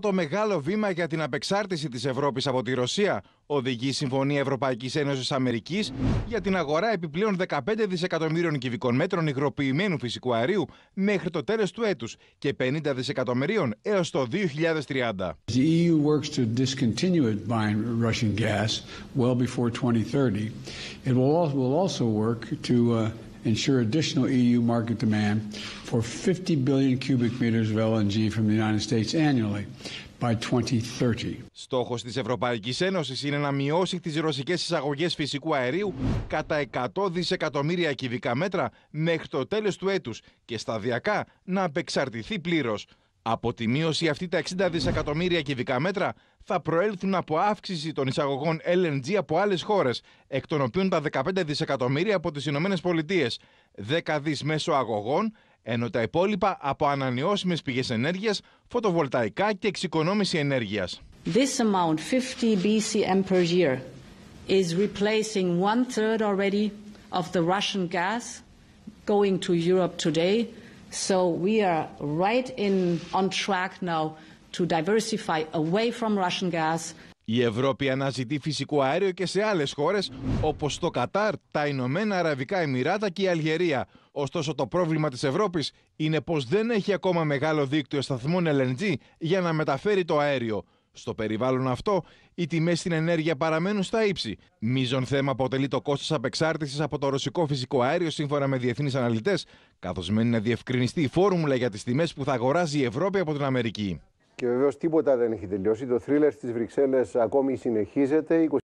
πρώτο μεγάλο βήμα για την απεξάρτηση της Ευρώπης από τη Ρωσία, οδηγεί η Συμφωνία Ευρωπαϊκής Ένωσης Αμερικής για την αγορά επιπλέον 15 δισεκατομμύριων κυβικών μέτρων υγροποιημένου φυσικού αερίου μέχρι το τέλος του έτους και 50 δισεκατομμυρίων έως το 2030 ensure additional EU market demand for 50 billion cubic meters of LNG from the United States annually. By 2030. Στόχος της Ευρωπαϊκής Ένωσης είναι να μειώσει τις ρωσικές εισαγωγές φυσικού αερίου κατά 100 δισεκατομμύρια κυβικά μέτρα μέχρι το τέλος του έτους και σταδιακά να απεξαρτηθεί πλήρως. Από τη μείωση αυτή τα 60 δισεκατομμύρια κυβικά μέτρα θα προέλθουν από αύξηση των εισαγωγών LNG από άλλες χώρες, εκ των οποίων τα 15 δισεκατομμύρια από τις Ηνωμένες Πολιτείες, 10 δις μέσω αγωγών, ενώ τα υπόλοιπα από ανανεώσιμες πηγές ενέργειας, φωτοβολταϊκά και εξοικονόμηση ενέργειας. This amount, 50 BCM per year, is replacing one third already of the Russian gas going to Europe today So we are right in on track now to diversify away from Russian gas. Η Ευρώπη αναζητεί φυσικό αέριο και σε άλλες χώρες όπως το Κατάρ, τα Ηνωμένα Αραβικά Εμμυράτα και η Αλγερία. Ωστόσο το πρόβλημα της Ευρώπης είναι πως δεν έχει ακόμα μεγάλο δίκτυο σταθμών LNG για να μεταφέρει το αέριο. Στο περιβάλλον αυτό, οι τιμές στην ενέργεια παραμένουν στα ύψη. Μίζον θέμα αποτελεί το κόστος απεξάρτησης από το ρωσικό φυσικό αέριο, σύμφωνα με διεθνείς αναλυτές, καθώς μένει να διευκρινιστεί η φόρμουλα για τις τιμές που θα αγοράζει η Ευρώπη από την Αμερική. Και βεβαίως τίποτα δεν έχει τελειώσει. Το θρίλερ στις Βρυξέλλες ακόμη συνεχίζεται.